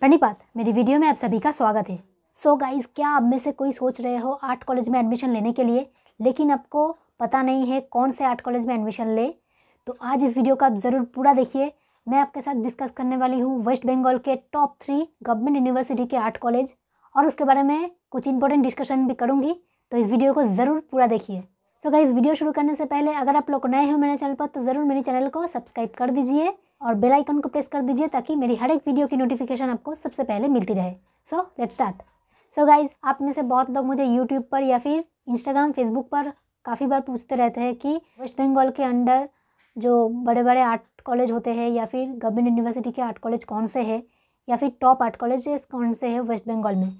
प्रणिपात मेरी वीडियो में आप सभी का स्वागत है सो so गाइज क्या आप में से कोई सोच रहे हो आर्ट कॉलेज में एडमिशन लेने के लिए लेकिन आपको पता नहीं है कौन से आर्ट कॉलेज में एडमिशन ले तो आज इस वीडियो को आप ज़रूर पूरा देखिए मैं आपके साथ डिस्कस करने वाली हूँ वेस्ट बंगाल के टॉप थ्री गवर्नमेंट यूनिवर्सिटी के आर्ट कॉलेज और उसके बारे में कुछ इंपॉर्टेंट डिस्कशन भी करूँगी तो इस वीडियो को ज़रूर पूरा देखिए सो गाइज़ गाइस वीडियो शुरू करने से पहले अगर आप लोग नए हो मेरे चैनल पर तो ज़रूर मेरे चैनल को सब्सक्राइब कर दीजिए और बेल आइकन को प्रेस कर दीजिए ताकि मेरी हर एक वीडियो की नोटिफिकेशन आपको सबसे पहले मिलती रहे so let start so guys आप में से बहुत लोग मुझे यूट्यूब पर या फिर इंस्टाग्राम फेसबुक पर काफ़ी बार पूछते रहते हैं कि वेस्ट बंगाल के अंडर जो बड़े बड़े आर्ट कॉलेज होते हैं या फिर गवर्नमेंट यूनिवर्सिटी के आर्ट कॉलेज कौन से है या फिर टॉप आर्ट कॉलेज कौन से है वेस्ट बंगाल में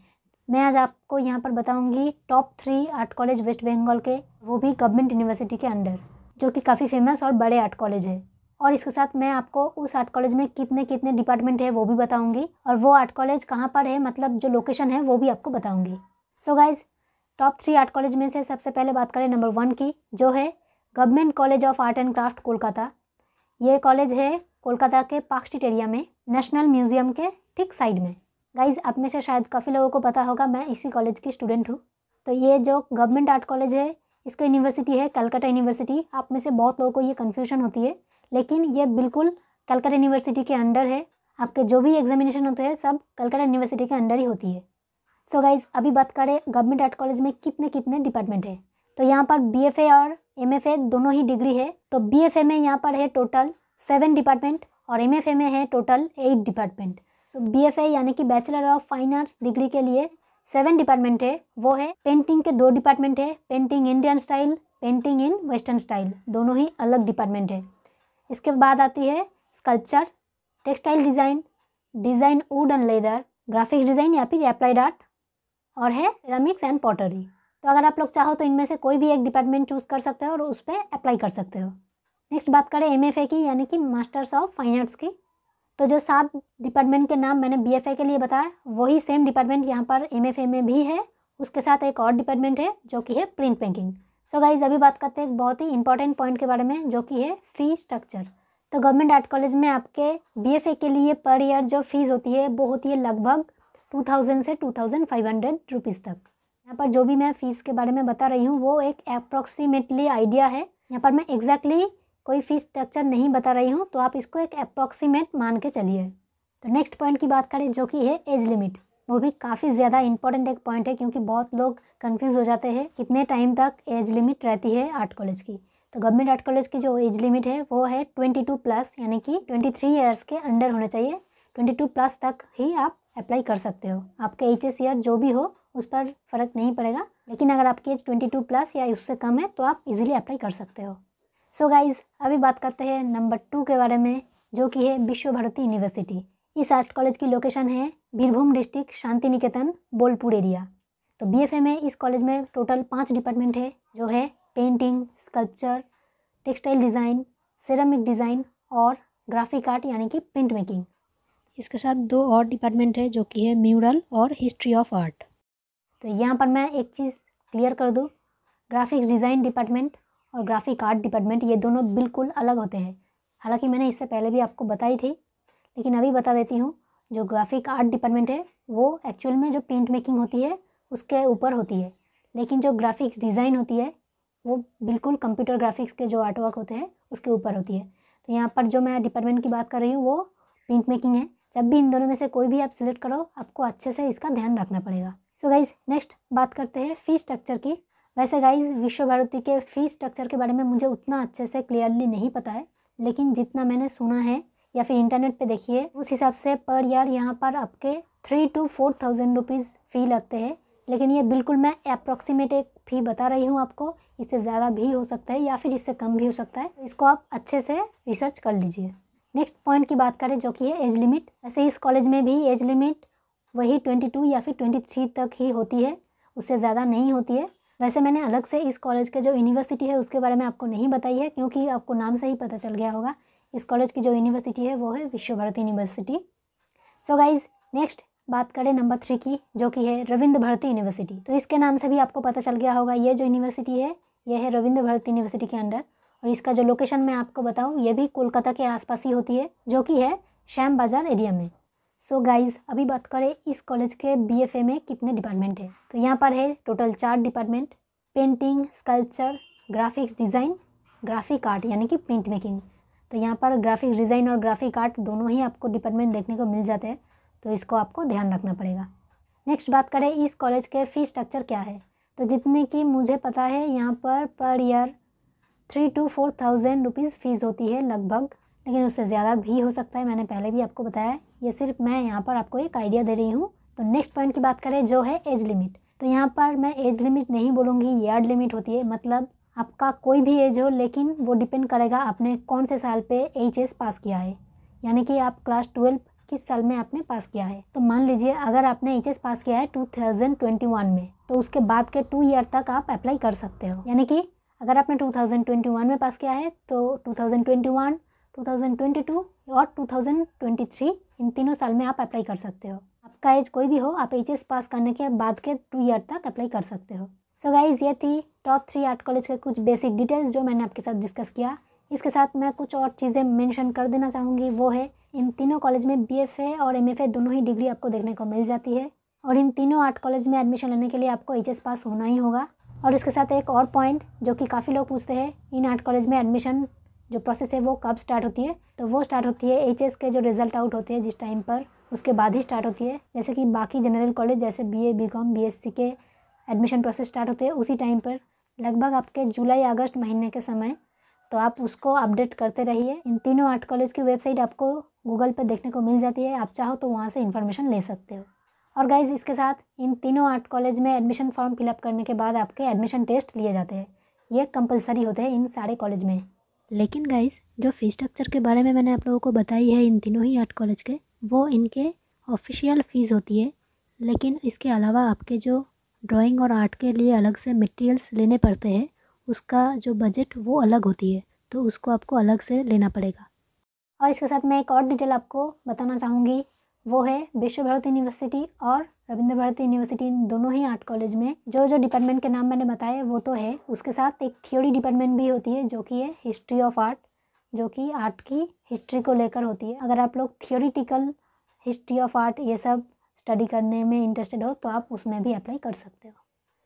मैं आज आपको यहाँ पर बताऊँगी top three art college West Bengal के वो भी गवर्नमेंट यूनिवर्सिटी के अंडर जो कि काफ़ी फेमस और बड़े आर्ट कॉलेज है और इसके साथ मैं आपको उस आर्ट कॉलेज में कितने कितने डिपार्टमेंट है वो भी बताऊंगी और वो आर्ट कॉलेज कहाँ पर है मतलब जो लोकेशन है वो भी आपको बताऊंगी so guys top three art college में से सबसे पहले बात करें नंबर वन की जो है government college of art and craft Kolkata ये कॉलेज है कोलकाता के पार्क स्ट्रीट एरिया में नेशनल म्यूजियम के ठीक साइड में गाइज आप में से शायद काफ़ी लोगों को पता होगा मैं इसी कॉलेज की स्टूडेंट हूँ तो ये जो गवर्नमेंट आर्ट कॉलेज है इसका यूनिवर्सिटी है कलकत्ता यूनिवर्सिटी आप में से बहुत लोगों को ये कन्फ्यूजन होती है लेकिन ये बिल्कुल कलकत्ता यूनिवर्सिटी के अंडर है आपके जो भी एग्जामिनेशन होते हैं सब कलकत्ता यूनिवर्सिटी के अंडर ही होती है सो so गाइज अभी बात करें गवर्नमेंट आर्ट कॉलेज में कितने कितने डिपार्टमेंट है तो यहाँ पर बी और एम दोनों ही डिग्री है तो बी में यहाँ पर है टोटल सेवन डिपार्टमेंट और एम में है टोटल एट डिपार्टमेंट तो बी यानी कि bachelor of fine arts degree के लिए सेवन डिपार्टमेंट है वो है पेंटिंग के दो डिपार्टमेंट है painting Indian style painting in western style दोनों ही अलग डिपार्टमेंट है इसके बाद आती है sculpture textile design design wood and leather graphics design या फिर अप्लाइड आर्ट और है रमिक्स एंड पॉटरी तो अगर आप लोग चाहो तो इनमें से कोई भी एक डिपार्टमेंट चूज़ कर सकते हो और उस पर अप्लाई कर सकते हो नेक्स्ट बात करें एम की यानी कि मास्टर्स ऑफ फाइन आर्ट्स की तो जो सात डिपार्टमेंट के नाम मैंने बी के लिए बताया वही सेम डिपार्टमेंट यहाँ पर एम में भी है उसके साथ एक और डिपार्टमेंट है जो कि है print making so so guys अभी बात करते हैं एक बहुत ही इंपॉर्टेंट पॉइंट के बारे में जो कि है फ़ी स्ट्रक्चर तो गवर्नमेंट आर्ट कॉलेज में आपके बीएफए के लिए पर ईयर जो फीस होती है वो होती है लगभग टू थाउजेंड से two thousand five hundred rupees तक यहाँ पर जो भी मैं फ़ीस के बारे में बता रही हूँ वो एक अप्रॉक्सीमेटली आइडिया है यहाँ पर मैं एग्जैक्टली exactly कोई फीस स्ट्रक्चर नहीं बता रही हूँ तो आप इसको एक अप्रॉक्सीमेट मान के चलिए तो नेक्स्ट पॉइंट की बात करें जो कि है एज लिमिट वो भी काफ़ी ज़्यादा इंपॉर्टेंट एक पॉइंट है क्योंकि बहुत लोग कन्फ्यूज़ हो जाते हैं कितने टाइम तक एज लिमिट रहती है आर्ट कॉलेज की तो गवर्नमेंट आर्ट कॉलेज की जो एज लिमिट है वो है ट्वेंटी टू प्लस यानी कि ट्वेंटी थ्री ईयर्स के अंडर होना चाहिए ट्वेंटी टू प्लस तक ही आप अप्लाई कर सकते हो आपके एच एस ईयर जो भी हो उस पर फ़र्क नहीं पड़ेगा लेकिन अगर आपकी एज ट्वेंटी टू प्लस या उससे कम है तो आप इजीली अप्लाई कर सकते हो सो so गाइज अभी बात करते हैं नंबर टू के बारे में जो कि है विश्व भारती यूनिवर्सिटी इस आर्ट कॉलेज की लोकेशन है बीरभूम डिस्ट्रिक्ट शांति निकेतन बोलपुर एरिया तो बीएफए में इस कॉलेज में टोटल पाँच डिपार्टमेंट है जो है painting sculpture textile design ceramic design और ग्राफिक आर्ट यानी कि प्रिंट मेकिंग इसके साथ दो और डिपार्टमेंट है जो कि है म्यूरल और हिस्ट्री ऑफ आर्ट तो यहाँ पर मैं एक चीज़ क्लियर कर दूँ ग्राफिक्स डिज़ाइन डिपार्टमेंट और ग्राफिक आर्ट डिपार्टमेंट ये दोनों बिल्कुल अलग होते हैं हालांकि मैंने इससे पहले भी आपको बताई थी लेकिन अभी बता देती हूँ जो ग्राफिक आर्ट डिपार्टमेंट है वो एक्चुअल में जो पेंट मेकिंग होती है उसके ऊपर होती है लेकिन जो ग्राफिक्स डिज़ाइन होती है वो बिल्कुल कंप्यूटर ग्राफिक्स के जो आर्ट वर्क होते हैं उसके ऊपर होती है तो यहाँ पर जो मैं डिपार्टमेंट की बात कर रही हूँ वो पेंट मेकिंग है जब भी इन दोनों में से कोई भी आप सिलेक्ट करो आपको अच्छे से इसका ध्यान रखना पड़ेगा सो गाइज नेक्स्ट बात करते हैं फी स्ट्रक्चर की वैसे गाइज विश्व भारती के फी स्ट्रक्चर के बारे में मुझे उतना अच्छे से क्लियरली नहीं पता है लेकिन जितना मैंने सुना है या फिर इंटरनेट पे देखिए उस हिसाब से पर ईयर यहाँ पर आपके three two four thousand rupees fee लगते हैं लेकिन ये बिल्कुल मैं अप्रॉक्सीमेट एक फ़ी बता रही हूँ आपको इससे ज़्यादा भी हो सकता है या फिर इससे कम भी हो सकता है इसको आप अच्छे से रिसर्च कर लीजिए नेक्स्ट पॉइंट की बात करें जो कि है एज लिमिट वैसे इस कॉलेज में भी एज लिमिट वही ट्वेंटी टू या फिर ट्वेंटी थ्री तक ही होती है उससे ज़्यादा नहीं होती है वैसे मैंने अलग से इस कॉलेज के जो यूनिवर्सिटी है उसके बारे में आपको नहीं बताई है क्योंकि आपको नाम से ही पता चल गया होगा इस कॉलेज की जो यूनिवर्सिटी है वो है Vishwa Bharati university so guys next बात करें नंबर थ्री की जो कि है रविंद्र भारती यूनिवर्सिटी तो इसके नाम से भी आपको पता चल गया होगा ये जो यूनिवर्सिटी है यह है रविंद्र भारती यूनिवर्सिटी के अंडर और इसका जो लोकेशन मैं आपको बताऊँ ये भी कोलकाता के आसपास ही होती है जो कि है श्याम बाजार एरिया में सो so गाइज अभी बात करें इस कॉलेज के बीएफए में कितने डिपार्टमेंट हैं तो यहाँ पर है टोटल चार department painting sculpture graphics design graphic art यानी कि प्रिंट मेकिंग तो यहाँ पर ग्राफिक डिज़ाइन और ग्राफिक आर्ट दोनों ही आपको डिपार्टमेंट देखने को मिल जाते हैं तो इसको आपको ध्यान रखना पड़ेगा नेक्स्ट बात करें इस कॉलेज के फ़ी स्ट्रक्चर क्या है तो जितने की मुझे पता है यहाँ पर per year three two four thousand rupees fees होती है लगभग लेकिन उससे ज़्यादा भी हो सकता है मैंने पहले भी आपको बताया है ये सिर्फ मैं यहाँ पर आपको एक आइडिया दे रही हूँ तो नेक्स्ट पॉइंट की बात करें जो है एज लिमिट तो यहाँ पर मैं एज लिमिट नहीं बोलूँगी यार्ड लिमिट होती है मतलब आपका कोई भी एज हो लेकिन वो डिपेंड करेगा आपने कौन से साल पे एच पास किया है यानी कि आप क्लास ट्वेल्व किस साल में आपने पास किया है तो मान लीजिए अगर आपने एच पास किया है 2021 में तो उसके बाद के टू ईयर तक आप अप्लाई कर सकते हो यानी कि अगर आपने 2021 में पास किया है तो 2021, 2022 और 2023 इन तीनों साल में आप अप्लाई कर सकते हो आपका एज कोई भी हो आप एच पास करने के बाद के टू ईयर तक अप्लाई कर सकते हो सो so गाइज़ ये थी टॉप थ्री आर्ट कॉलेज के कुछ बेसिक डिटेल्स जो मैंने आपके साथ डिस्कस किया इसके साथ मैं कुछ और चीज़ें मेंशन कर देना चाहूँगी वो है इन तीनों कॉलेज में बीएफए और एमएफए दोनों ही डिग्री आपको देखने को मिल जाती है और इन तीनों आर्ट कॉलेज में एडमिशन लेने के लिए आपको एच पास होना ही होगा और इसके साथ एक और पॉइंट जो कि काफ़ी लोग पूछते हैं इन आर्ट कॉलेज में एडमिशन जो प्रोसेस है वो कब स्टार्ट होती है तो वो स्टार्ट होती है एच के जो रिजल्ट आउट होते हैं जिस टाइम पर उसके बाद ही स्टार्ट होती है जैसे कि बाकी जनरल कॉलेज जैसे B A B com B S C के एडमिशन प्रोसेस स्टार्ट होते हैं उसी टाइम पर लगभग आपके जुलाई अगस्त महीने के समय तो आप उसको अपडेट करते रहिए इन तीनों आर्ट कॉलेज की वेबसाइट आपको गूगल पर देखने को मिल जाती है आप चाहो तो वहाँ से इन्फॉर्मेशन ले सकते हो और गाइज इसके साथ इन तीनों आर्ट कॉलेज में एडमिशन फॉर्म फिलअप करने के बाद आपके एडमिशन टेस्ट लिए जाते हैं ये कंपलसरी होते हैं इन सारे कॉलेज में लेकिन गाइज जो फ़ी स्ट्रक्चर के बारे में मैंने आप लोगों को बताई है इन तीनों ही आर्ट कॉलेज के वो इनके ऑफिशियल फ़ीस होती है लेकिन इसके अलावा आपके जो ड्राइंग और आर्ट के लिए अलग से मटेरियल्स लेने पड़ते हैं उसका जो बजट वो अलग होती है तो उसको आपको अलग से लेना पड़ेगा और इसके साथ मैं एक और डिटेल आपको बताना चाहूँगी वो है विश्व भारती यूनिवर्सिटी और रविंद्र भारती यूनिवर्सिटी इन दोनों ही आर्ट कॉलेज में जो जो डिपार्टमेंट के नाम मैंने बताए वो तो है उसके साथ एक थियोरी डिपार्टमेंट भी होती है जो कि है हिस्ट्री ऑफ आर्ट जो कि आर्ट की हिस्ट्री को लेकर होती है अगर आप लोग थियोरिटिकल हिस्ट्री ऑफ आर्ट ये सब स्टडी करने में इंटरेस्टेड हो तो आप उसमें भी अप्लाई कर सकते हो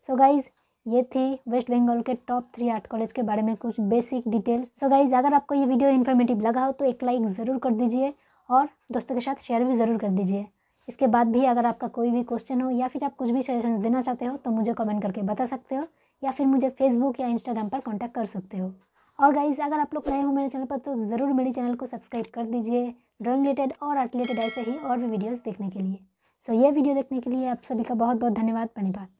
सो so गाइज़ ये थी वेस्ट बंगाल के टॉप थ्री आर्ट कॉलेज के बारे में कुछ बेसिक डिटेल्स सो गाइज़ अगर आपको ये वीडियो इन्फॉर्मेटिव लगा हो तो एक लाइक ज़रूर कर दीजिए और दोस्तों के साथ शेयर भी ज़रूर कर दीजिए इसके बाद भी अगर आपका कोई भी क्वेश्चन हो या फिर आप कुछ भी सजेशन देना चाहते हो तो मुझे कमेंट करके बता सकते हो या फिर मुझे फेसबुक या इंस्टाग्राम पर कॉन्टैक्ट कर सकते हो और गाइज़ अगर आप लोग नए हो मेरे चैनल पर तो ज़रूर मेरे चैनल को सब्सक्राइब कर दीजिए ड्रॉइंग रिलेटेड और आर्ट रिलेटेड ऐसे ही और भी वीडियोज़ देखने के लिए सो so, ये वीडियो देखने के लिए आप सभी का बहुत बहुत धन्यवाद बनी बात